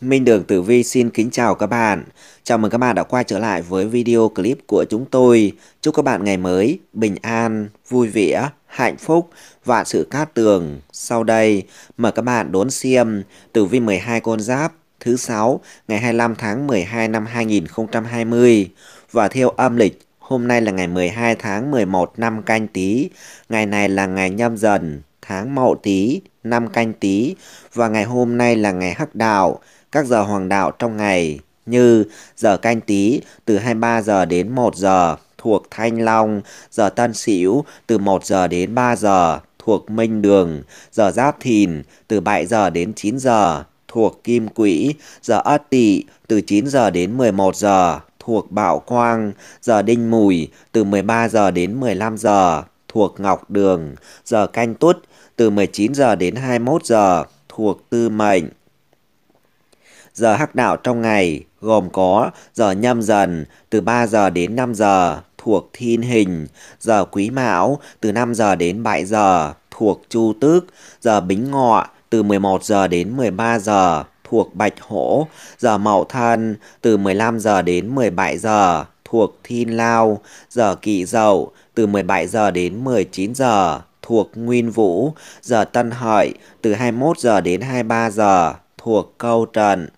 Minh Đường Tử Vi xin kính chào các bạn. Chào mừng các bạn đã quay trở lại với video clip của chúng tôi. Chúc các bạn ngày mới bình an, vui vẻ, hạnh phúc và sự cát tường. Sau đây, mời các bạn đón xem Tử Vi 12 con giáp thứ sáu ngày 25 tháng 12 năm 2020 và theo âm lịch hôm nay là ngày 12 tháng 11 năm canh tý ngày này là ngày nhâm dần, tháng mậu tý năm canh tý và ngày hôm nay là ngày hắc đạo, các giờ hoàng đạo trong ngày như giờ canh tý từ 23 giờ đến 1 giờ thuộc Thanh Long, giờ Tân Sửu từ 1 giờ đến 3 giờ thuộc Minh Đường, giờ Giáp Thìn từ 7 giờ đến 9 giờ thuộc Kim Quỹ, giờ Ất Tỵ từ 9 giờ đến 11 giờ thuộc Bảo Quang, giờ Đinh Mùi từ 13 giờ đến 15 giờ thuộc Ngọc Đường, giờ Canh Tuất từ 19 giờ đến 21 giờ thuộc Tư Mệnh. Giờ hắc đạo trong ngày gồm có giờ nhâm dần từ 3 giờ đến 5 giờ thuộc Thiên Hình, giờ Quý Mão từ 5 giờ đến 7 giờ thuộc Chu Tước, giờ Bính Ngọ từ 11 giờ đến 13 giờ thuộc Bạch Hổ, giờ Mậu Thân từ 15 giờ đến 17 giờ thuộc Thiên Lao, giờ Kỵ Dậu từ 17 giờ đến 19 giờ thuộc Nguyên Vũ, giờ Tân Hợi từ 21 giờ đến 23 giờ thuộc Câu Trần.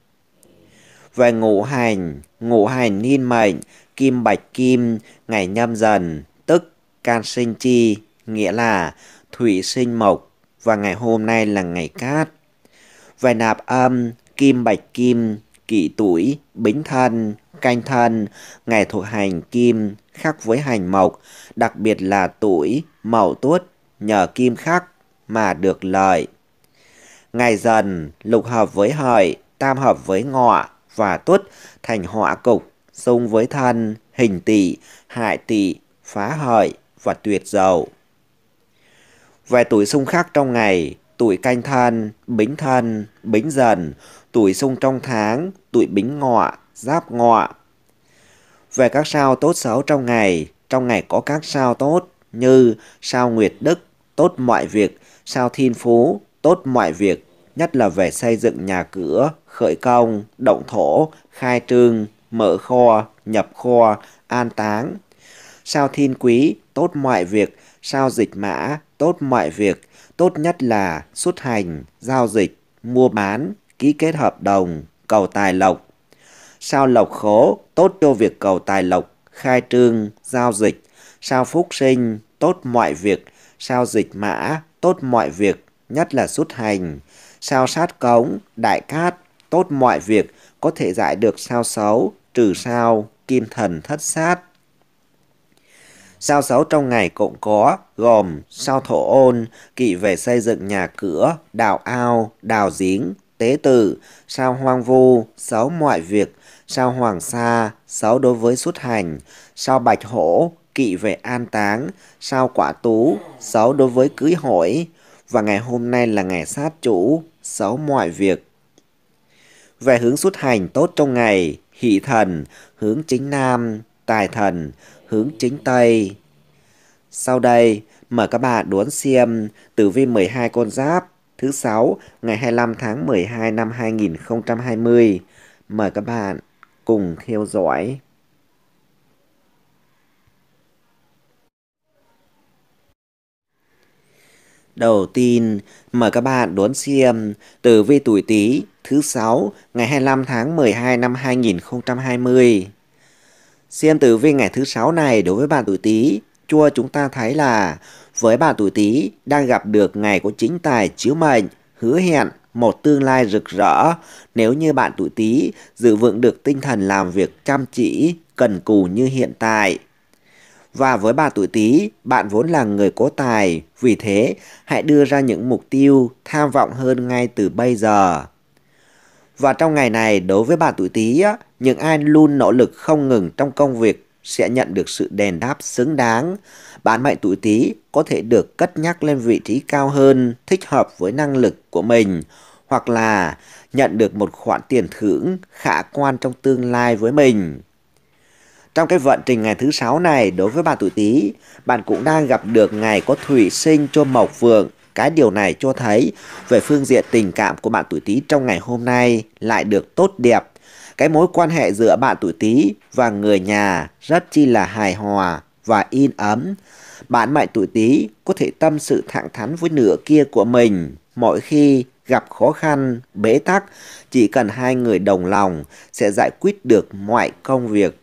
Về ngũ hành, ngũ hành niên mệnh, kim bạch kim, ngày nhâm dần, tức can sinh chi, nghĩa là thủy sinh mộc, và ngày hôm nay là ngày cát. Về nạp âm, kim bạch kim, kỷ tuổi, bính thân, canh thân, ngày thuộc hành kim, khắc với hành mộc, đặc biệt là tuổi, mậu tuất, nhờ kim khắc mà được lợi. Ngày dần, lục hợp với hợi, tam hợp với ngọ và tuất thành họa cục, xung với thân, hình tỵ hại tỵ phá hợi và tuyệt dầu về tuổi xung khác trong ngày, tuổi canh thân, bính thân, bính dần, tuổi xung trong tháng, tuổi bính ngọ, giáp ngọ. Về các sao tốt xấu trong ngày, trong ngày có các sao tốt như sao nguyệt đức, tốt mọi việc, sao thiên phú, tốt mọi việc, nhất là về xây dựng nhà cửa, khởi công, động thổ, khai trương, mở kho, nhập kho, an táng. Sao thiên quý, tốt mọi việc, sao dịch mã, tốt mọi việc, tốt nhất là xuất hành, giao dịch, mua bán, ký kết hợp đồng, cầu tài lộc. Sao lộc khố, tốt cho việc cầu tài lộc, khai trương, giao dịch. Sao phúc sinh, tốt mọi việc. Sao dịch mã, tốt mọi việc, nhất là xuất hành. Sao sát cống, đại cát, tốt mọi việc, có thể giải được sao xấu, trừ sao, kim thần thất sát. Sao xấu trong ngày cũng có, gồm sao thổ ôn, kỵ về xây dựng nhà cửa, đào ao, đào giếng, tế tử, sao hoang vu, xấu mọi việc, sao hoàng sa, xấu đối với xuất hành, sao bạch hổ, kỵ về an táng, sao quả tú, xấu đối với cưới hỏi, và ngày hôm nay là ngày sát chủ, xấu mọi việc. Về hướng xuất hành tốt trong ngày, hỷ thần, hướng chính nam, tài thần, hướng chính Tây. Sau đây, mời các bạn đón xem tử vi 12 con giáp thứ 6 ngày 25 tháng 12 năm 2020. Mời các bạn cùng theo dõi. Đầu tiên, mời các bạn đón xem tử vi tuổi Tý thứ 6 ngày 25 tháng 12 năm 2020. Xem tử vi ngày thứ sáu này đối với bạn tuổi Tý, chua chúng ta thấy là với bạn tuổi Tý đang gặp được ngày có chính tài chiếu mệnh, hứa hẹn một tương lai rực rỡ. Nếu như bạn tuổi Tý giữ vững được tinh thần làm việc chăm chỉ, cần cù như hiện tại. Và với bạn tuổi Tý, bạn vốn là người có tài, vì thế hãy đưa ra những mục tiêu tham vọng hơn ngay từ bây giờ. Và trong ngày này đối với bạn tuổi Tý những ai luôn nỗ lực không ngừng trong công việc sẽ nhận được sự đền đáp xứng đáng. Bạn mệnh tuổi Tý có thể được cất nhắc lên vị trí cao hơn, thích hợp với năng lực của mình, hoặc là nhận được một khoản tiền thưởng khả quan trong tương lai với mình. Trong cái vận trình ngày thứ sáu này đối với bạn tuổi Tý, bạn cũng đang gặp được ngày có thủy sinh cho mộc vượng. Cái điều này cho thấy về phương diện tình cảm của bạn tuổi Tý trong ngày hôm nay lại được tốt đẹp cái mối quan hệ giữa bạn tuổi Tý và người nhà rất chi là hài hòa và yên ấm. Bạn mệnh tuổi Tý có thể tâm sự thẳng thắn với nửa kia của mình mỗi khi gặp khó khăn, bế tắc, chỉ cần hai người đồng lòng sẽ giải quyết được mọi công việc.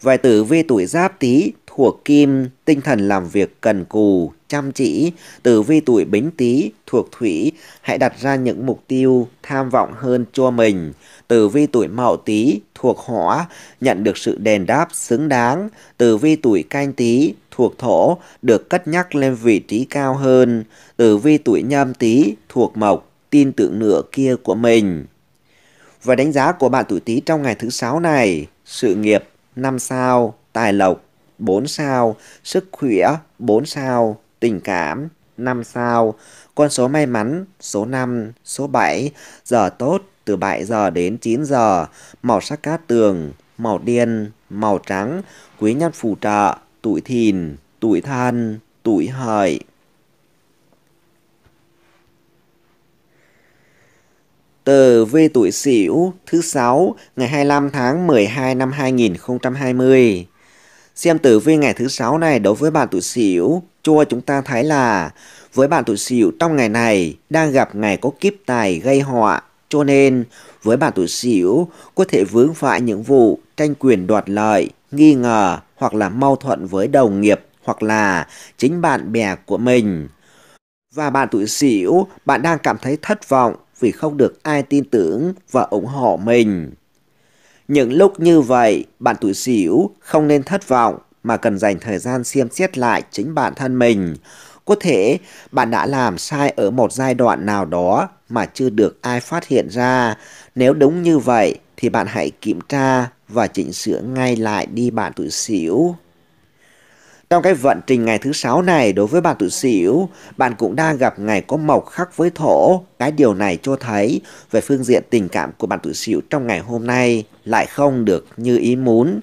Vài tử vi tuổi Giáp Tý của kim, tinh thần làm việc cần cù, chăm chỉ, từ vi tuổi bính tý, thuộc thủy, hãy đặt ra những mục tiêu tham vọng hơn cho mình. từ vi tuổi mậu tý, thuộc hỏa, nhận được sự đền đáp xứng đáng. từ vi tuổi canh tý, thuộc thổ, được cất nhắc lên vị trí cao hơn. từ vi tuổi nhâm tý, thuộc mộc, tin tưởng nửa kia của mình. Và đánh giá của bạn tuổi Tý trong ngày thứ sáu này, sự nghiệp năm sao, tài lộc 4 sao, sức khỏe 4 sao, tình cảm 5 sao, con số may mắn số 5, số 7, giờ tốt từ 7 giờ đến 9 giờ, màu sắc cát tường, màu đen, màu trắng, quý nhân phù trợ, tuổi thìn, tuổi thân, tuổi hợi. Từ vi tuổi Sửu thứ 6 ngày 25 tháng 12 năm 2020. Xem tử vi ngày thứ sáu này đối với bạn tuổi Sửu, cho chúng ta thấy là với bạn tuổi Sửu trong ngày này đang gặp ngày có kiếp tài gây họa, cho nên với bạn tuổi Sửu có thể vướng phải những vụ tranh quyền đoạt lợi, nghi ngờ hoặc là mâu thuẫn với đồng nghiệp hoặc là chính bạn bè của mình. Và bạn tuổi Sửu, bạn đang cảm thấy thất vọng vì không được ai tin tưởng và ủng hộ mình. Những lúc như vậy, bạn tuổi xỉu không nên thất vọng mà cần dành thời gian xem xét lại chính bản thân mình. Có thể bạn đã làm sai ở một giai đoạn nào đó mà chưa được ai phát hiện ra. Nếu đúng như vậy thì bạn hãy kiểm tra và chỉnh sửa ngay lại đi bạn tuổi xỉu. Trong cái vận trình ngày thứ sáu này đối với bạn tuổi sửu bạn cũng đang gặp ngày có mộc khắc với thổ. Cái điều này cho thấy về phương diện tình cảm của bạn tuổi sửu trong ngày hôm nay lại không được như ý muốn.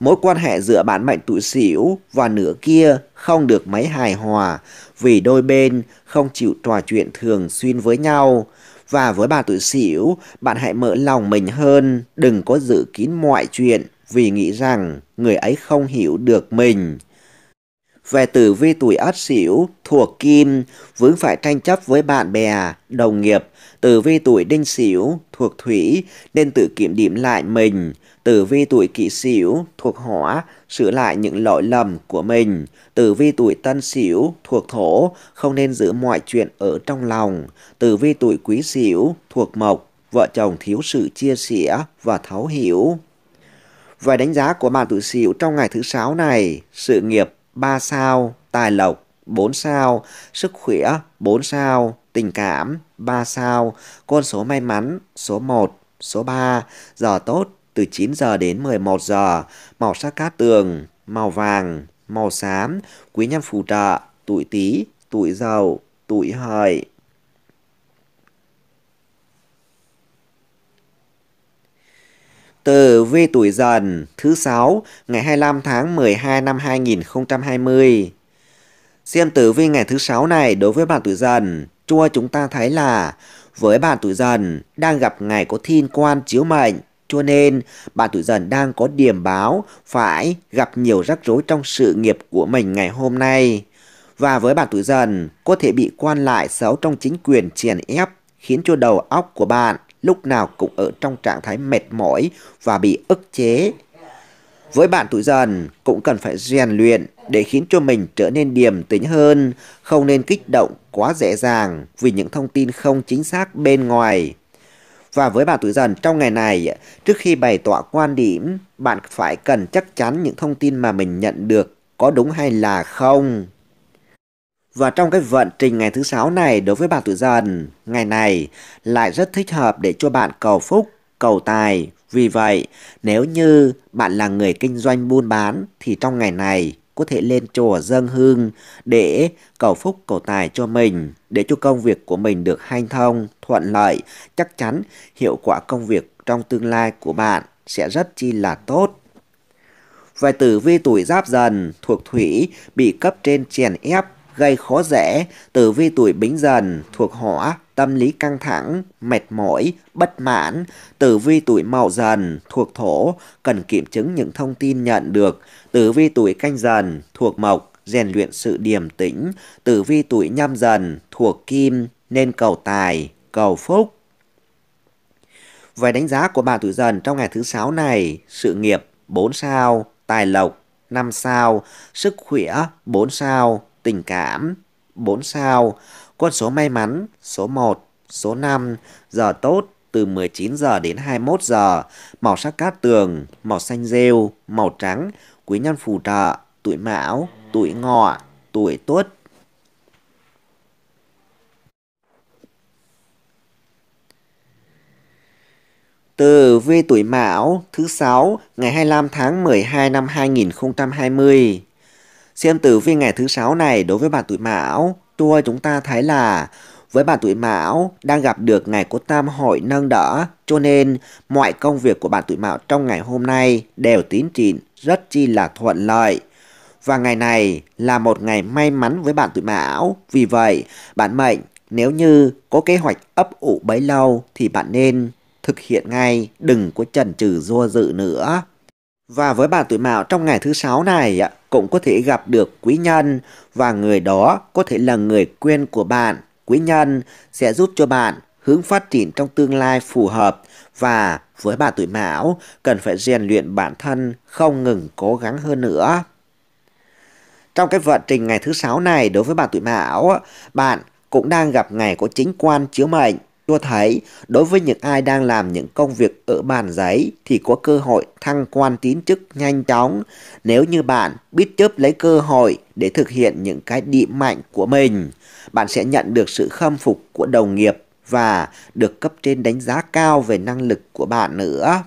Mối quan hệ giữa bạn mệnh tuổi sửu và nửa kia không được mấy hài hòa vì đôi bên không chịu trò chuyện thường xuyên với nhau. Và với bà tuổi sửu bạn hãy mở lòng mình hơn, đừng có giữ kín mọi chuyện vì nghĩ rằng người ấy không hiểu được mình về tử vi tuổi ất sửu thuộc kim vướng phải tranh chấp với bạn bè đồng nghiệp tử vi tuổi đinh sửu thuộc thủy nên tự kiểm điểm lại mình tử vi tuổi kỷ sửu thuộc hỏa sửa lại những lỗi lầm của mình tử vi tuổi tân sửu thuộc thổ không nên giữ mọi chuyện ở trong lòng tử vi tuổi quý sửu thuộc mộc vợ chồng thiếu sự chia sẻ và thấu hiểu về đánh giá của bạn tuổi sửu trong ngày thứ sáu này sự nghiệp 3 sao, tài lộc 4 sao, sức khỏe 4 sao, tình cảm 3 sao, con số may mắn số 1, số 3, giờ tốt từ 9 giờ đến 11 giờ, màu sắc cát tường, màu vàng, màu xám, quý nhân phù trợ, tuổi Tý, tuổi Dậu, tuổi Hợi. tờ V tuổi dần thứ 6 ngày 25 tháng 12 năm 2020. Xem tử vi ngày thứ 6 này đối với bạn tuổi dần, chua chúng ta thấy là với bạn tuổi dần đang gặp ngày có thiên quan chiếu mệnh cho nên bạn tuổi dần đang có điểm báo phải gặp nhiều rắc rối trong sự nghiệp của mình ngày hôm nay. Và với bạn tuổi dần có thể bị quan lại xấu trong chính quyền triển ép khiến cho đầu óc của bạn lúc nào cũng ở trong trạng thái mệt mỏi và bị ức chế. Với bạn tuổi dần, cũng cần phải rèn luyện để khiến cho mình trở nên điềm tĩnh hơn, không nên kích động quá dễ dàng vì những thông tin không chính xác bên ngoài. Và với bạn tuổi dần trong ngày này, trước khi bày tỏ quan điểm, bạn phải cần chắc chắn những thông tin mà mình nhận được có đúng hay là không. Và trong cái vận trình ngày thứ sáu này đối với bạn tuổi dần, ngày này lại rất thích hợp để cho bạn cầu phúc, cầu tài. Vì vậy, nếu như bạn là người kinh doanh buôn bán thì trong ngày này có thể lên chùa dâng hương để cầu phúc cầu tài cho mình, để cho công việc của mình được hanh thông, thuận lợi, chắc chắn hiệu quả công việc trong tương lai của bạn sẽ rất chi là tốt. Về tử vi tuổi giáp dần thuộc thủy bị cấp trên chèn ép gây khó dễ, tử vi tuổi bính dần thuộc hỏa, tâm lý căng thẳng, mệt mỏi, bất mãn. Tử vi tuổi mậu dần thuộc thổ, cần kiểm chứng những thông tin nhận được. Tử vi tuổi canh dần thuộc mộc, rèn luyện sự điềm tĩnh. Tử vi tuổi nhâm dần thuộc kim, nên cầu tài, cầu phúc. Về đánh giá của bà tuổi dần trong ngày thứ sáu này, sự nghiệp 4 sao, tài lộc 5 sao, sức khỏe 4 sao, tình cảm. 4 sao, quân số may mắn, số 1, số 5, giờ tốt từ 19 giờ đến 21 giờ, màu sắc cát tường, màu xanh rêu, màu trắng, quý nhân phù trợ, tuổi mão, tuổi ngọ, tuổi tuất. Từ vi tuổi Mão thứ 6 ngày 25 tháng 12 năm 2020. Xem tử vi ngày thứ sáu này đối với bạn tuổi Mão, tua chúng ta thấy là với bạn tuổi Mão đang gặp được ngày có tam hội nâng đỡ, cho nên mọi công việc của bạn tuổi Mão trong ngày hôm nay đều tiến triển rất chi là thuận lợi. Và ngày này là một ngày may mắn với bạn tuổi Mão, vì vậy bạn mệnh nếu như có kế hoạch ấp ủ bấy lâu thì bạn nên thực hiện ngay, đừng có chần chừ do dự nữa. Và với bạn tuổi mão trong ngày thứ sáu này cũng có thể gặp được quý nhân và người đó có thể là người quen của bạn. Quý nhân sẽ giúp cho bạn hướng phát triển trong tương lai phù hợp và với bạn tuổi mão cần phải rèn luyện bản thân không ngừng cố gắng hơn nữa. Trong cái vận trình ngày thứ sáu này đối với bạn tuổi mão, bạn cũng đang gặp ngày có chính quan chiếu mệnh cho thấy đối với những ai đang làm những công việc ở bàn giấy thì có cơ hội thăng quan tín chức nhanh chóng nếu như bạn biết chớp lấy cơ hội để thực hiện những cái điểm mạnh của mình. Bạn sẽ nhận được sự khâm phục của đồng nghiệp và được cấp trên đánh giá cao về năng lực của bạn nữa.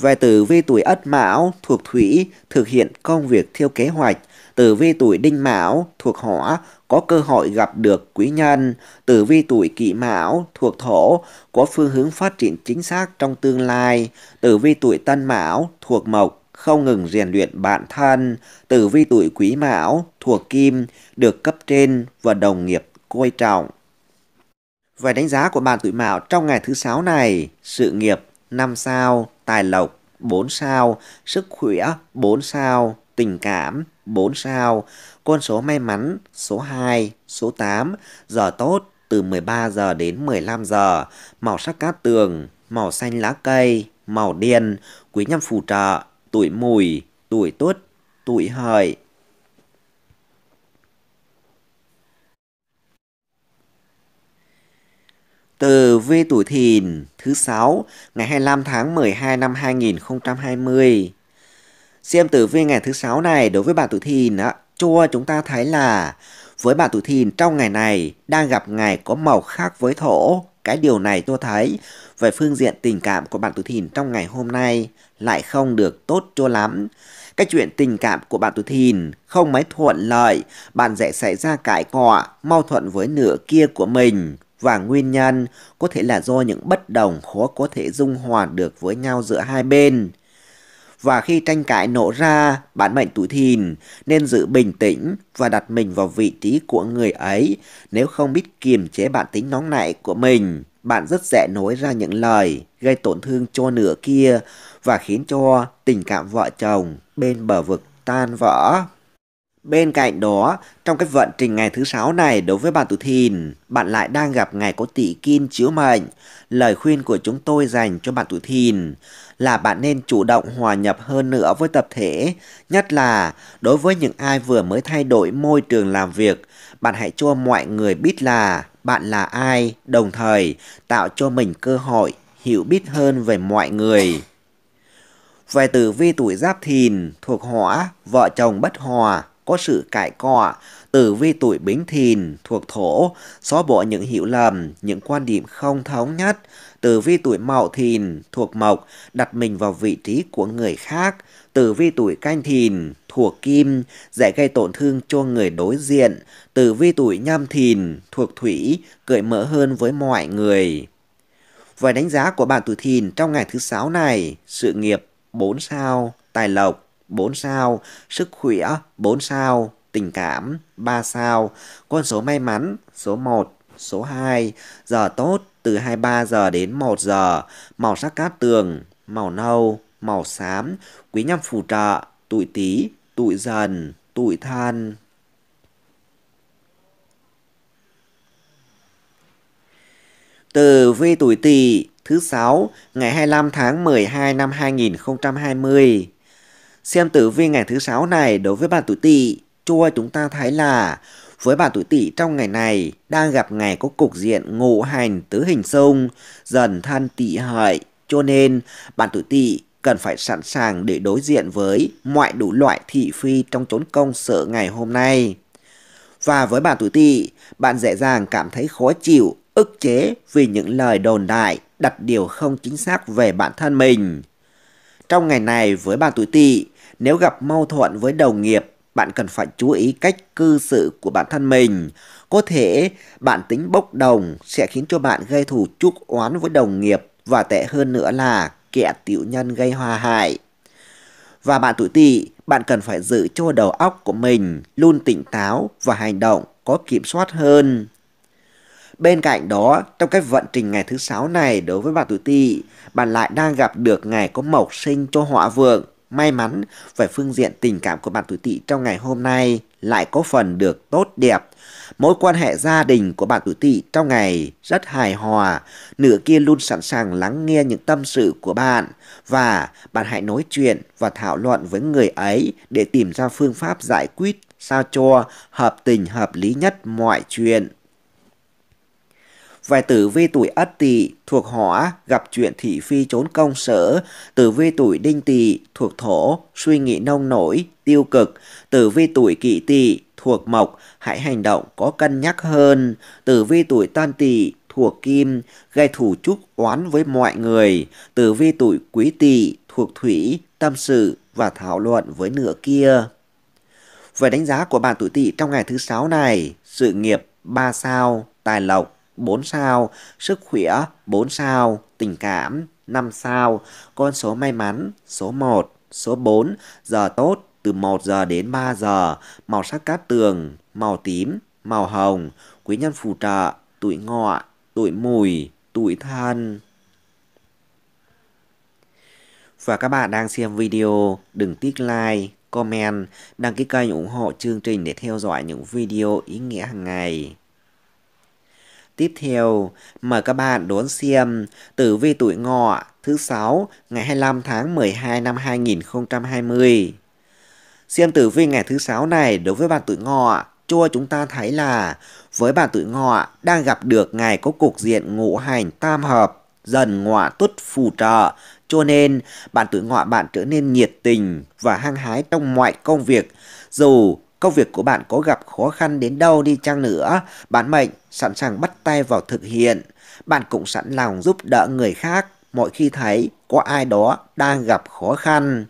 Về tử vi tuổi Ất Mão thuộc Thủy thực hiện công việc theo kế hoạch. Tử vi tuổi Đinh Mão thuộc Hỏa có cơ hội gặp được quý nhân. Tử vi tuổi Kỷ Mão thuộc Thổ có phương hướng phát triển chính xác trong tương lai. Tử vi tuổi Tân Mão thuộc Mộc không ngừng rèn luyện bản thân. Tử vi tuổi Quý Mão thuộc Kim được cấp trên và đồng nghiệp coi trọng. Về đánh giá của bạn tuổi Mão trong ngày thứ sáu này, sự nghiệp năm sao tài lộc 4 sao, sức khỏe 4 sao, tình cảm 4 sao, con số may mắn số 2, số 8, giờ tốt từ 13 giờ đến 15 giờ, màu sắc cát tường, màu xanh lá cây, màu đen, quý nhân phù trợ, tuổi mùi, tuổi tuất, tuổi hợi, Từ Vi Tuổi Thìn thứ 6 ngày 25 tháng 12 năm 2020. Xem tử vi ngày thứ 6 này đối với bạn Tuổi Thìn á, cho chúng ta thấy là với bạn Tuổi Thìn trong ngày này đang gặp ngày có màu khác với thổ. Cái điều này tôi thấy về phương diện tình cảm của bạn Tuổi Thìn trong ngày hôm nay lại không được tốt cho lắm. Cái chuyện tình cảm của bạn tuổi thìn không mấy thuận lợi, bạn dễ xảy ra cãi cọ, mâu thuẫn với nửa kia của mình và nguyên nhân có thể là do những bất đồng khó có thể dung hòa được với nhau giữa hai bên. Và khi tranh cãi nổ ra, bản mệnh tuổi thìn nên giữ bình tĩnh và đặt mình vào vị trí của người ấy. Nếu không biết kiềm chế bản tính nóng nảy của mình, bạn rất dễ nói ra những lời gây tổn thương cho nửa kia và khiến cho tình cảm vợ chồng bên bờ vực tan vỡ. Bên cạnh đó, trong cái vận trình ngày thứ sáu này đối với bạn tuổi thìn, bạn lại đang gặp ngày có tỷ kim chiếu mệnh. Lời khuyên của chúng tôi dành cho bạn tuổi thìn là bạn nên chủ động hòa nhập hơn nữa với tập thể, nhất là đối với những ai vừa mới thay đổi môi trường làm việc, bạn hãy cho mọi người biết là bạn là ai, đồng thời tạo cho mình cơ hội hiểu biết hơn về mọi người. Về tử vi tuổi giáp thìn, thuộc hỏa, vợ chồng bất hòa, có sự cãi cọ, từ vi tuổi bính thìn thuộc thổ, xóa bỏ những hiểu lầm, những quan điểm không thống nhất. từ vi tuổi mậu thìn thuộc mộc, đặt mình vào vị trí của người khác. từ vi tuổi canh thìn thuộc kim, dễ gây tổn thương cho người đối diện. từ vi tuổi nhâm thìn thuộc thủy, cởi mở hơn với mọi người. Và đánh giá của bạn tuổi thìn trong ngày thứ sáu này, sự nghiệp 4 sao, tài lộc 4 sao, sức khỏe 4 sao, tình cảm 3 sao, con số may mắn số 1, số 2, giờ tốt từ 23 giờ đến 1 giờ, màu sắc cát tường, màu nâu, màu xám, quý nhân phù trợ, tuổi tý, tuổi dần, tuổi thân. Từ vi tuổi tỵ thứ 6 ngày 25 tháng 12 năm 2020 Xem tử vi ngày thứ sáu này đối với bạn tuổi tỵ, chua chúng ta thấy là với bạn tuổi tỵ trong ngày này đang gặp ngày có cục diện ngũ hành tứ hình xung, dần thân tỵ hợi, cho nên bạn tuổi tỵ cần phải sẵn sàng để đối diện với mọi đủ loại thị phi trong chốn công sự ngày hôm nay. Và với bạn tuổi tỵ, bạn dễ dàng cảm thấy khó chịu, ức chế vì những lời đồn đại, đặt điều không chính xác về bản thân mình. Trong ngày này với bạn tuổi tỵ, nếu gặp mâu thuẫn với đồng nghiệp, bạn cần phải chú ý cách cư xử của bản thân mình. Có thể bạn tính bốc đồng sẽ khiến cho bạn gây thù chúc oán với đồng nghiệp và tệ hơn nữa là kẻ tiểu nhân gây hòa hại. Và bạn tuổi tỵ, bạn cần phải giữ cho đầu óc của mình luôn tỉnh táo và hành động có kiểm soát hơn. Bên cạnh đó, trong cái vận trình ngày thứ sáu này đối với bạn tuổi tỵ, bạn lại đang gặp được ngày có mộc sinh cho họa vượng. May mắn về phương diện tình cảm của bạn tuổi tỵ trong ngày hôm nay lại có phần được tốt đẹp. Mối quan hệ gia đình của bạn tuổi tỵ trong ngày rất hài hòa, nửa kia luôn sẵn sàng lắng nghe những tâm sự của bạn và bạn hãy nói chuyện và thảo luận với người ấy để tìm ra phương pháp giải quyết sao cho hợp tình hợp lý nhất mọi chuyện. Vài tử vi tuổi ất tỵ thuộc hỏa gặp chuyện thị phi trốn công sở, tử vi tuổi đinh tỵ thuộc thổ suy nghĩ nông nổi, tiêu cực, tử vi tuổi kỷ tỵ thuộc mộc hãy hành động có cân nhắc hơn, tử vi tuổi tan tỵ thuộc kim gây thủ chúc oán với mọi người, tử vi tuổi quý tỵ thuộc thủy tâm sự và thảo luận với nửa kia. Về đánh giá của bạn tuổi tỵ trong ngày thứ sáu này, sự nghiệp 3 sao, tài lộc 4 sao, sức khỏe 4 sao, tình cảm 5 sao, con số may mắn số 1, số 4, giờ tốt từ 1 giờ đến 3 giờ, màu sắc cát tường, màu tím, màu hồng, quý nhân phù trợ, tuổi ngọ, tuổi mùi, tuổi thân. Và các bạn đang xem video, đừng tiếc like, comment, đăng ký kênh ủng hộ chương trình để theo dõi những video ý nghĩa hàng ngày. Tiếp theo, mời các bạn đón xem Tử vi tuổi ngọ thứ 6 ngày 25 tháng 12 năm 2020. Xem tử vi ngày thứ 6 này đối với bạn tuổi ngọ cho chúng ta thấy là với bạn tuổi ngọ đang gặp được ngày có cục diện ngũ hành tam hợp dần ngọa tuất phù trợ cho nên bạn tuổi ngọ bạn trở nên nhiệt tình và hăng hái trong mọi công việc dù công việc của bạn có gặp khó khăn đến đâu đi chăng nữa, bạn mệnh sẵn sàng bắt tay vào thực hiện. Bạn cũng sẵn lòng giúp đỡ người khác mỗi khi thấy có ai đó đang gặp khó khăn.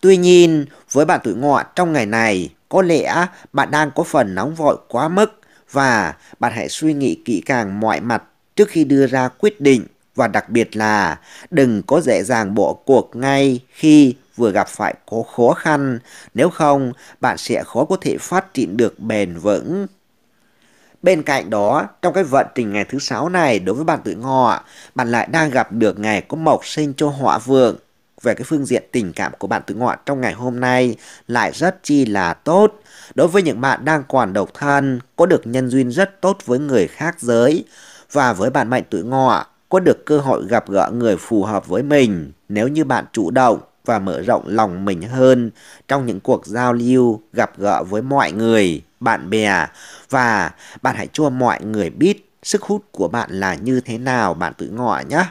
Tuy nhiên, với bạn tuổi ngọ trong ngày này, có lẽ bạn đang có phần nóng vội quá mức và bạn hãy suy nghĩ kỹ càng mọi mặt trước khi đưa ra quyết định và đặc biệt là đừng có dễ dàng bỏ cuộc ngay khi vừa gặp phải có khó khăn, nếu không bạn sẽ khó có thể phát triển được bền vững. Bên cạnh đó, trong cái vận trình ngày thứ sáu này đối với bạn tuổi ngọ, bạn lại đang gặp được ngày có mộc sinh cho họa vượng. Về cái phương diện tình cảm của bạn tuổi ngọ trong ngày hôm nay lại rất chi là tốt. Đối với những bạn đang còn độc thân, có được nhân duyên rất tốt với người khác giới. Và với bạn mệnh tuổi ngọ, có được cơ hội gặp gỡ người phù hợp với mình nếu như bạn chủ động và mở rộng lòng mình hơn trong những cuộc giao lưu, gặp gỡ với mọi người, bạn bè và bạn hãy cho mọi người biết sức hút của bạn là như thế nào bạn tự ngọ nhé.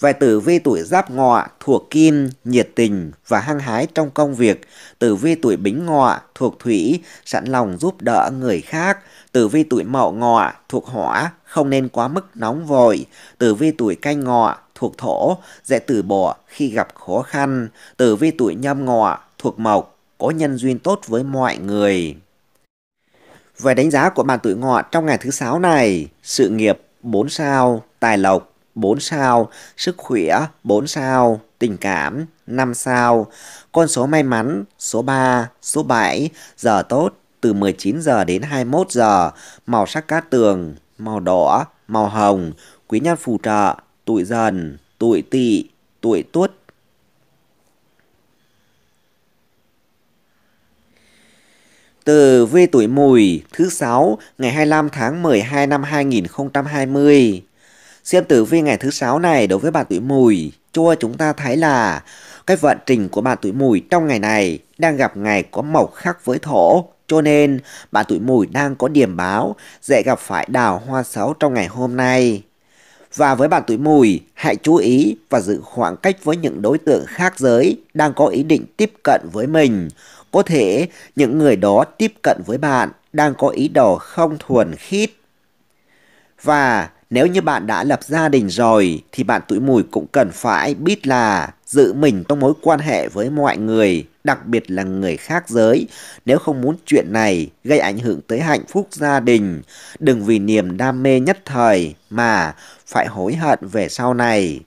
vài tử vi tuổi giáp ngọ thuộc kim, nhiệt tình và hăng hái trong công việc. Tử vi tuổi bính ngọ thuộc thủy, sẵn lòng giúp đỡ người khác. Tử vi tuổi mậu ngọ thuộc hỏa, không nên quá mức nóng vội. Tử vi tuổi canh ngọ thuộc thổ, dễ từ bỏ khi gặp khó khăn, tử vi tuổi nhâm ngọ, thuộc mộc, có nhân duyên tốt với mọi người. Về đánh giá của bạn tuổi ngọ trong ngày thứ sáu này, sự nghiệp 4 sao, tài lộc 4 sao, sức khỏe 4 sao, tình cảm 5 sao, con số may mắn số 3, số 7, giờ tốt từ 19 giờ đến 21 giờ, màu sắc cát tường, màu đỏ, màu hồng, quý nhân phù trợ, tuổi dần, tuổi tỵ, tuổi tuất. Từ vi tuổi mùi thứ 6 ngày 25 tháng 12 năm 2020. Xem tử vi ngày thứ 6 này đối với bạn tuổi mùi cho chúng ta thấy là cái vận trình của bạn tuổi mùi trong ngày này đang gặp ngày có mộc khắc với thổ cho nên bạn tuổi mùi đang có điểm báo dễ gặp phải đào hoa xấu trong ngày hôm nay. Và với bạn tuổi mùi, hãy chú ý và giữ khoảng cách với những đối tượng khác giới đang có ý định tiếp cận với mình. Có thể những người đó tiếp cận với bạn đang có ý đồ không thuần khiết. Và nếu như bạn đã lập gia đình rồi thì bạn tuổi mùi cũng cần phải biết là giữ mình trong mối quan hệ với mọi người đặc biệt là người khác giới. Nếu không muốn chuyện này gây ảnh hưởng tới hạnh phúc gia đình, đừng vì niềm đam mê nhất thời mà phải hối hận về sau này.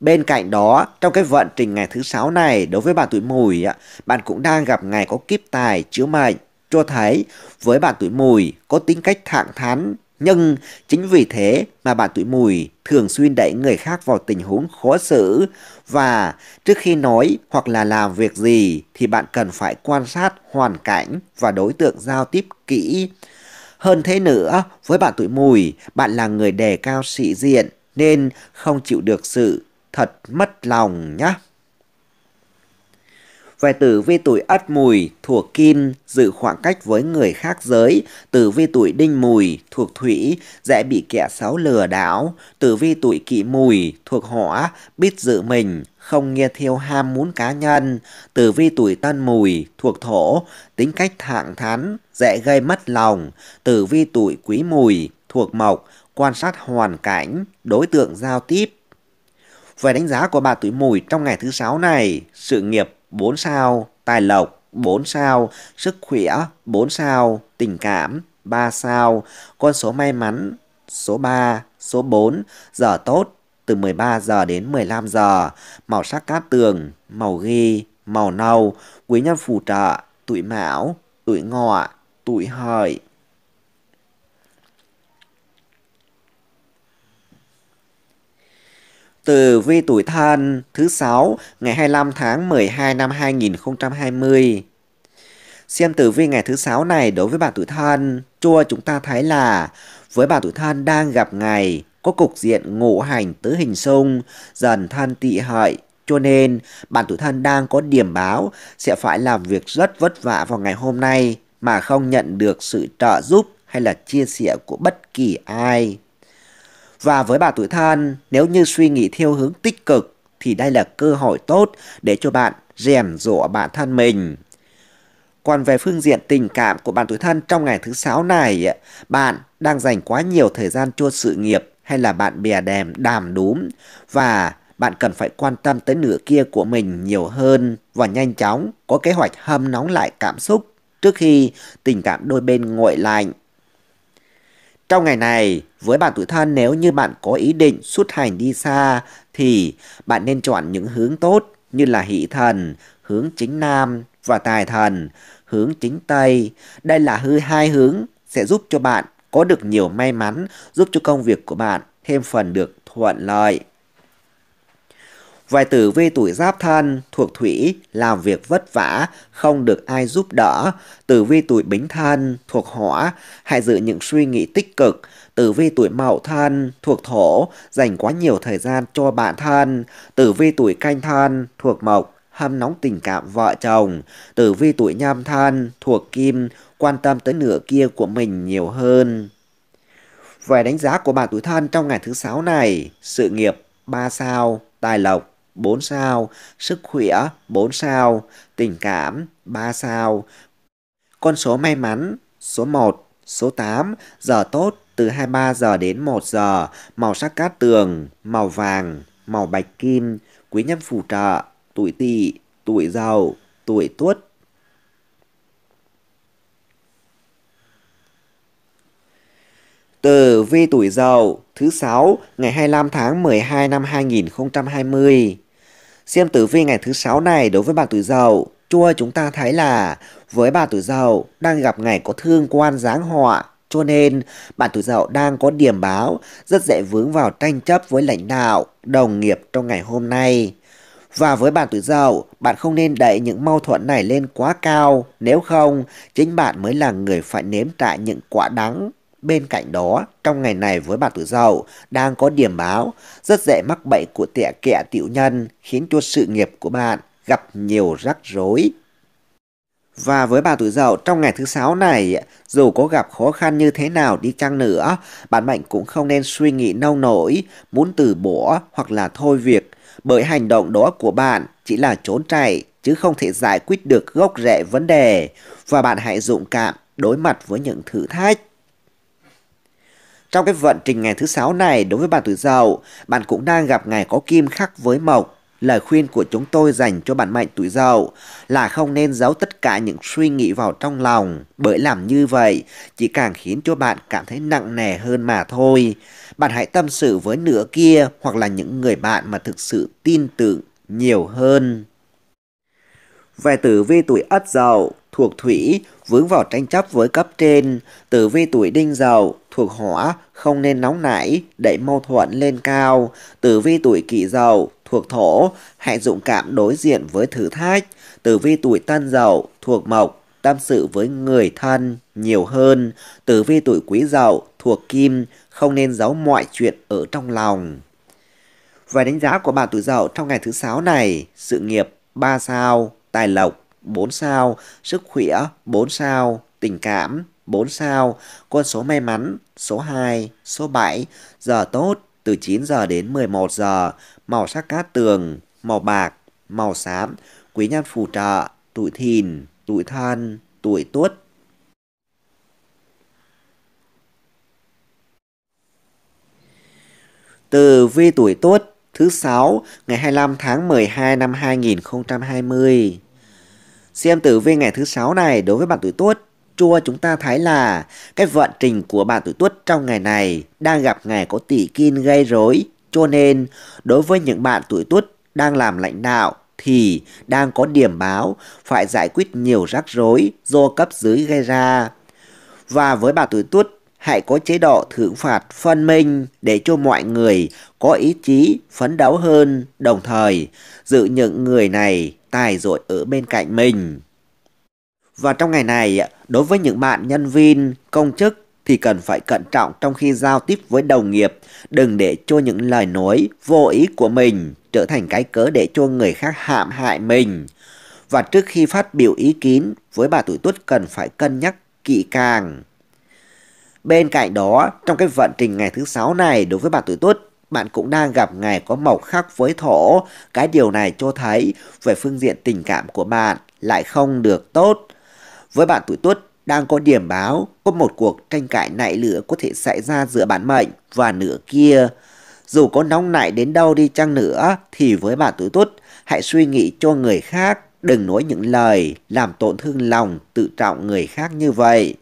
Bên cạnh đó, trong cái vận trình ngày thứ sáu này đối với bạn tuổi mùi, bạn cũng đang gặp ngày có kiếp tài chiếu mệnh. Cho thấy, với bạn tuổi mùi có tính cách thẳng thắn, nhưng chính vì thế mà bạn tuổi mùi thường xuyên đẩy người khác vào tình huống khó xử, và trước khi nói hoặc là làm việc gì thì bạn cần phải quan sát hoàn cảnh và đối tượng giao tiếp kỹ. Hơn thế nữa, với bạn tuổi mùi, bạn là người đề cao sĩ diện nên không chịu được sự thật mất lòng nhé. Về tử vi tuổi ất mùi thuộc kim, giữ khoảng cách với người khác giới. Tử vi tuổi đinh mùi thuộc thủy, dễ bị kẻ xấu lừa đảo. Tử vi tuổi kỷ mùi thuộc hỏa, biết giữ mình, không nghe theo ham muốn cá nhân. Tử vi tuổi tân mùi thuộc thổ, tính cách thẳng thắn, dễ gây mất lòng. Tử vi tuổi quý mùi thuộc mộc, quan sát hoàn cảnh, đối tượng giao tiếp về đánh giá của bà tuổi mùi trong ngày thứ sáu này, sự nghiệp 4 sao, tài lộc 4 sao, sức khỏe 4 sao, tình cảm 3 sao, con số may mắn số 3, số 4, giờ tốt từ 13 giờ đến 15 giờ, màu sắc cát tường, màu ghi, màu nâu, quý nhân phù trợ, tuổi mão, tuổi ngọ, tuổi hợi, từ vi tuổi thân thứ 6 ngày 25 tháng 12 năm 2020. Xem tử vi ngày thứ 6 này đối với bạn tuổi thân, chua chúng ta thấy là với bạn tuổi thân đang gặp ngày có cục diện ngũ hành tứ hình xung, dần thân tị hợi, cho nên bạn tuổi thân đang có điểm báo sẽ phải làm việc rất vất vả vào ngày hôm nay mà không nhận được sự trợ giúp hay là chia sẻ của bất kỳ ai. Và với bà tuổi thân nếu như suy nghĩ theo hướng tích cực thì đây là cơ hội tốt để cho bạn rèn rũa bản thân mình. Còn về phương diện tình cảm của bạn tuổi thân trong ngày thứ sáu này, bạn đang dành quá nhiều thời gian cho sự nghiệp hay là bạn bè đèm đàm đúm và bạn cần phải quan tâm tới nửa kia của mình nhiều hơn và nhanh chóng có kế hoạch hâm nóng lại cảm xúc trước khi tình cảm đôi bên nguội lạnh. Trong ngày này, với bạn tuổi thân nếu như bạn có ý định xuất hành đi xa thì bạn nên chọn những hướng tốt như là hỷ thần, hướng chính nam và tài thần, hướng chính tây. Đây là hư hai hướng sẽ giúp cho bạn có được nhiều may mắn, giúp cho công việc của bạn thêm phần được thuận lợi. Vài tử vi tuổi giáp thân thuộc thủy làm việc vất vả, không được ai giúp đỡ. Tử vi tuổi bính thân thuộc hỏa, hãy giữ những suy nghĩ tích cực. Tử vi tuổi mậu thân thuộc thổ, dành quá nhiều thời gian cho bạn thân. Tử vi tuổi canh thân thuộc mộc, hâm nóng tình cảm vợ chồng. Tử vi tuổi nhâm thân thuộc kim, quan tâm tới nửa kia của mình nhiều hơn. Về đánh giá của bạn tuổi thân trong ngày thứ sáu này, sự nghiệp 3 sao, tài lộc 4 sao, sức khỏe 4 sao, tình cảm 3 sao. Con số may mắn số 1, số 8, giờ tốt từ 23 giờ đến 1 giờ, màu sắc cát tường, màu vàng, màu bạch kim, quý nhân phù trợ, tuổi tỵ, tuổi dậu tuổi tuất. từ vi tuổi dậu thứ 6 ngày 25 tháng 12 năm 2020 Xem tử vi ngày thứ sáu này đối với bà tuổi dậu, chua chúng ta thấy là với bà tuổi dậu đang gặp ngày có thương quan giáng họa cho nên bạn tuổi dậu đang có điểm báo rất dễ vướng vào tranh chấp với lãnh đạo, đồng nghiệp trong ngày hôm nay. Và với bạn tuổi dậu, bạn không nên đẩy những mâu thuẫn này lên quá cao, nếu không chính bạn mới là người phải nếm trải những quả đắng Bên cạnh đó, trong ngày này với bà tử dậu đang có điểm báo rất dễ mắc bệnh của tệ kẹ tiểu nhân khiến cho sự nghiệp của bạn gặp nhiều rắc rối. Và với bà tuổi dậu trong ngày thứ sáu này, dù có gặp khó khăn như thế nào đi chăng nữa, bạn mệnh cũng không nên suy nghĩ nâu nổi, muốn từ bỏ hoặc là thôi việc, bởi hành động đó của bạn chỉ là trốn chạy, chứ không thể giải quyết được gốc rễ vấn đề. Và bạn hãy dụng cảm đối mặt với những thử thách. Trong cái vận trình ngày thứ sáu này đối với bạn tuổi dậu, bạn cũng đang gặp ngày có kim khắc với mộc. Lời khuyên của chúng tôi dành cho bạn mệnh tuổi dậu là không nên giấu tất cả những suy nghĩ vào trong lòng, bởi làm như vậy chỉ càng khiến cho bạn cảm thấy nặng nề hơn mà thôi. Bạn hãy tâm sự với nửa kia hoặc là những người bạn mà thực sự tin tưởng nhiều hơn. Về tử vi tuổi Ất Dậu, thuộc thủy, vướng vào tranh chấp với cấp trên, tử vi tuổi đinh dậu thuộc hỏa không nên nóng nảy, đẩy mâu thuẫn lên cao, tử vi tuổi kỷ dậu thuộc thổ, hãy dũng cảm đối diện với thử thách, tử vi tuổi tân dậu thuộc mộc, tâm sự với người thân nhiều hơn, tử vi tuổi quý dậu thuộc kim, không nên giấu mọi chuyện ở trong lòng. Và đánh giá của bạn tuổi dậu trong ngày thứ sáu này, sự nghiệp 3 sao, tài lộc 4 sao, sức khỏe 4 sao, tình cảm 4 sao, con số may mắn số 2, số 7, giờ tốt từ 9 giờ đến 11 giờ, màu sắc cát tường, màu bạc, màu xám, quý nhân phù trợ, tuổi thìn, tuổi thân, tuổi tuất. Từ vi tuổi tuất thứ 6 ngày 25 tháng 12 năm 2020. Xem tử vi ngày thứ sáu này đối với bạn tuổi tuất chua chúng ta thấy là cái vận trình của bạn tuổi tuất trong ngày này đang gặp ngày có tỷ kim gây rối cho nên đối với những bạn tuổi tuất đang làm lãnh đạo thì đang có điểm báo phải giải quyết nhiều rắc rối do cấp dưới gây ra và với bạn tuổi tuất hãy có chế độ thưởng phạt phân minh để cho mọi người có ý chí phấn đấu hơn đồng thời giữ những người này tài rồi ở bên cạnh mình. Và trong ngày này, đối với những bạn nhân viên, công chức thì cần phải cẩn trọng trong khi giao tiếp với đồng nghiệp, đừng để cho những lời nói vô ý của mình trở thành cái cớ để cho người khác hãm hại mình. Và trước khi phát biểu ý kiến với bà tuổi tuất cần phải cân nhắc kỹ càng. Bên cạnh đó, trong cái vận trình ngày thứ sáu này đối với bà tuổi tuất bạn cũng đang gặp ngày có màu khác với thổ. Cái điều này cho thấy về phương diện tình cảm của bạn lại không được tốt. Với bạn tuổi tuất đang có điểm báo có một cuộc tranh cãi nảy lửa có thể xảy ra giữa bản mệnh và nửa kia. Dù có nóng nảy đến đâu đi chăng nữa thì với bạn tuổi tuất hãy suy nghĩ cho người khác, đừng nói những lời làm tổn thương lòng tự trọng người khác như vậy.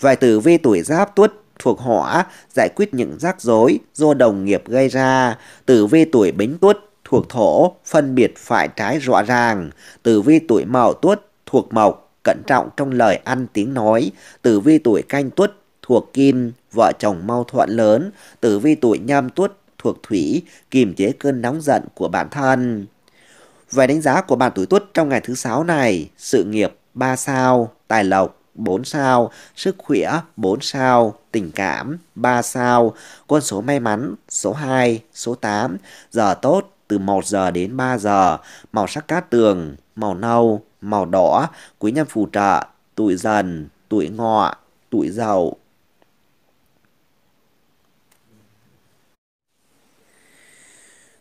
Vài tử vi tuổi giáp tuất thuộc hỏa giải quyết những rắc rối do đồng nghiệp gây ra. Tử vi tuổi bính tuất thuộc thổ, phân biệt phải trái rõ ràng. Tử vi tuổi mậu tuất thuộc mộc, cẩn trọng trong lời ăn tiếng nói. Tử vi tuổi canh tuất thuộc kim, vợ chồng mâu thuẫn lớn. Tử vi tuổi nhâm tuất thuộc thủy, kiềm chế cơn nóng giận của bản thân. Về đánh giá của bạn tuổi tuất trong ngày thứ sáu này, sự nghiệp 3 sao, tài lộc 4 sao, sức khỏe 4 sao, tình cảm 3 sao, con số may mắn số 2, số 8, giờ tốt từ 1 giờ đến 3 giờ, màu sắc cát tường, màu nâu, màu đỏ, quý nhân phù trợ, tuổi dần, tuổi ngọ, tuổi dậu.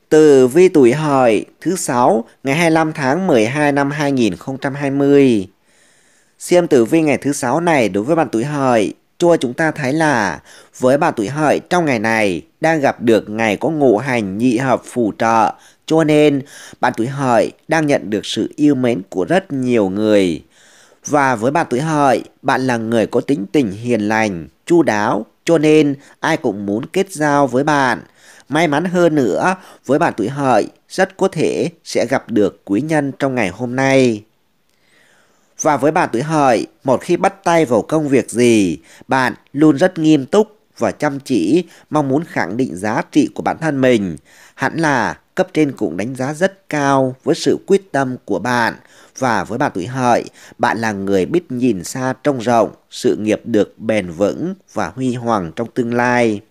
từ vi tuổi hợi thứ 6 ngày 25 tháng 12 năm 2020 Xem tử vi ngày thứ sáu này đối với bạn tuổi hợi, cho chúng ta thấy là với bạn tuổi hợi trong ngày này đang gặp được ngày có ngũ hành nhị hợp phù trợ, cho nên bạn tuổi hợi đang nhận được sự yêu mến của rất nhiều người. Và với bạn tuổi hợi, bạn là người có tính tình hiền lành, chu đáo, cho nên ai cũng muốn kết giao với bạn. May mắn hơn nữa, với bạn tuổi hợi rất có thể sẽ gặp được quý nhân trong ngày hôm nay. Và với bạn tuổi hợi, một khi bắt tay vào công việc gì, bạn luôn rất nghiêm túc và chăm chỉ, mong muốn khẳng định giá trị của bản thân mình. Hẳn là cấp trên cũng đánh giá rất cao với sự quyết tâm của bạn. Và với bạn tuổi hợi, bạn là người biết nhìn xa trông rộng, sự nghiệp được bền vững và huy hoàng trong tương lai.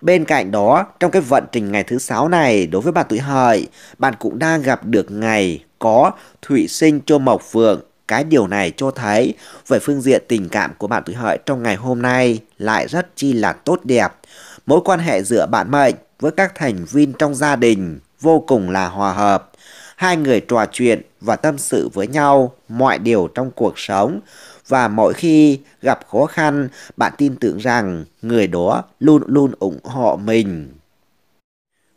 Bên cạnh đó, trong cái vận trình ngày thứ sáu này đối với bạn tuổi hợi, bạn cũng đang gặp được ngày có thủy sinh cho mộc phượng cái điều này cho thấy về phương diện tình cảm của bạn tuổi hợi trong ngày hôm nay lại rất chi là tốt đẹp. Mối quan hệ giữa bạn mệnh với các thành viên trong gia đình vô cùng là hòa hợp. Hai người trò chuyện và tâm sự với nhau mọi điều trong cuộc sống và mỗi khi gặp khó khăn bạn tin tưởng rằng người đó luôn luôn ủng hộ mình.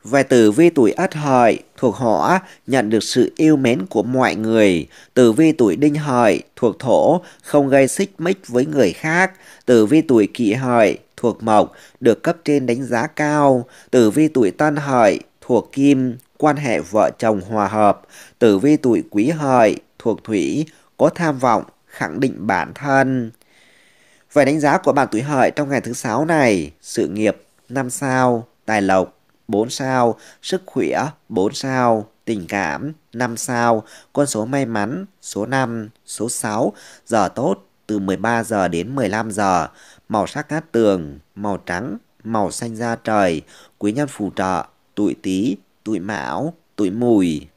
Vài tử vi tuổi Ất Hợi thuộc Hỏa nhận được sự yêu mến của mọi người. Tử vi tuổi Đinh Hợi thuộc Thổ không gây xích mích với người khác. Tử vi tuổi Kỷ Hợi thuộc Mộc được cấp trên đánh giá cao. Tử vi tuổi Tân Hợi thuộc Kim quan hệ vợ chồng hòa hợp. Tử vi tuổi Quý Hợi thuộc Thủy có tham vọng khẳng định bản thân. Về đánh giá của bạn tuổi Hợi trong ngày thứ sáu này, sự nghiệp năm sao, tài lộc 4 sao, sức khỏe 4 sao, tình cảm 5 sao, con số may mắn số 5, số 6, giờ tốt từ 13 giờ đến 15 giờ, màu sắc cát tường, màu trắng, màu xanh da trời, quý nhân phù trợ, tuổi Tý, tuổi Mão, tuổi Mùi.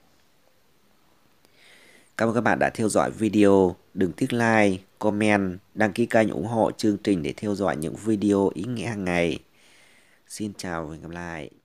Cảm ơn các bạn đã theo dõi video. Đừng thích like, comment, đăng ký kênh ủng hộ chương trình để theo dõi những video ý nghĩa hàng ngày. Xin chào và hẹn gặp lại.